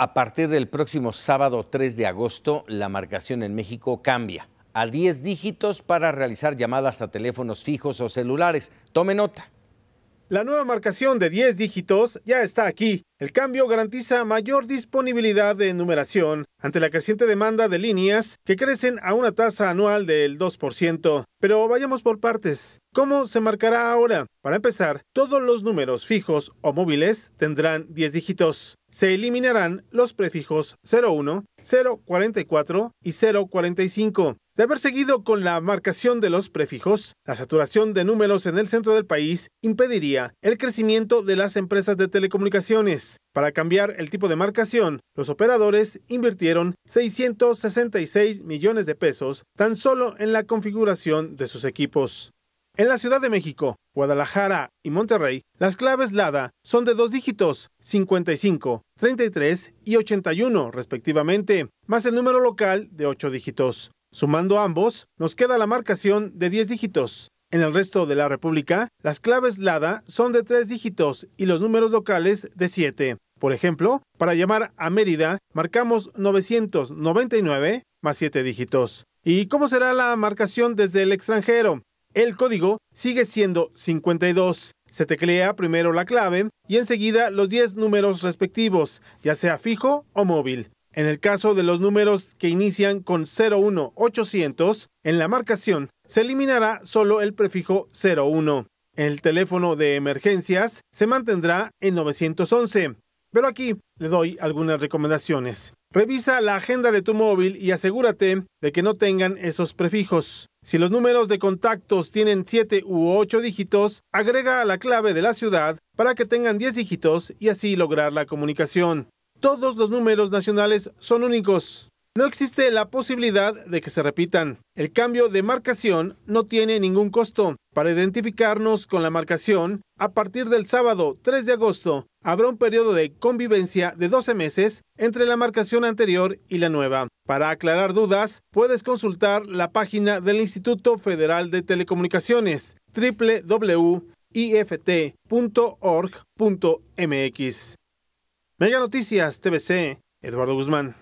A partir del próximo sábado 3 de agosto, la marcación en México cambia a 10 dígitos para realizar llamadas a teléfonos fijos o celulares. Tome nota. La nueva marcación de 10 dígitos ya está aquí. El cambio garantiza mayor disponibilidad de numeración ante la creciente demanda de líneas que crecen a una tasa anual del 2%. Pero vayamos por partes. ¿Cómo se marcará ahora? Para empezar, todos los números fijos o móviles tendrán 10 dígitos. Se eliminarán los prefijos 01, 044 y 045 de haber seguido con la marcación de los prefijos, la saturación de números en el centro del país impediría el crecimiento de las empresas de telecomunicaciones. Para cambiar el tipo de marcación, los operadores invirtieron 666 millones de pesos tan solo en la configuración de sus equipos. En la Ciudad de México, Guadalajara y Monterrey, las claves LADA son de dos dígitos, 55, 33 y 81 respectivamente, más el número local de ocho dígitos. Sumando ambos, nos queda la marcación de 10 dígitos. En el resto de la República, las claves LADA son de 3 dígitos y los números locales de 7. Por ejemplo, para llamar a Mérida, marcamos 999 más 7 dígitos. ¿Y cómo será la marcación desde el extranjero? El código sigue siendo 52. Se teclea primero la clave y enseguida los 10 números respectivos, ya sea fijo o móvil. En el caso de los números que inician con 01800, en la marcación se eliminará solo el prefijo 01. El teléfono de emergencias se mantendrá en 911, pero aquí le doy algunas recomendaciones. Revisa la agenda de tu móvil y asegúrate de que no tengan esos prefijos. Si los números de contactos tienen 7 u 8 dígitos, agrega la clave de la ciudad para que tengan 10 dígitos y así lograr la comunicación todos los números nacionales son únicos. No existe la posibilidad de que se repitan. El cambio de marcación no tiene ningún costo. Para identificarnos con la marcación, a partir del sábado 3 de agosto habrá un periodo de convivencia de 12 meses entre la marcación anterior y la nueva. Para aclarar dudas, puedes consultar la página del Instituto Federal de Telecomunicaciones www.ift.org.mx. Mega Noticias, TBC, Eduardo Guzmán.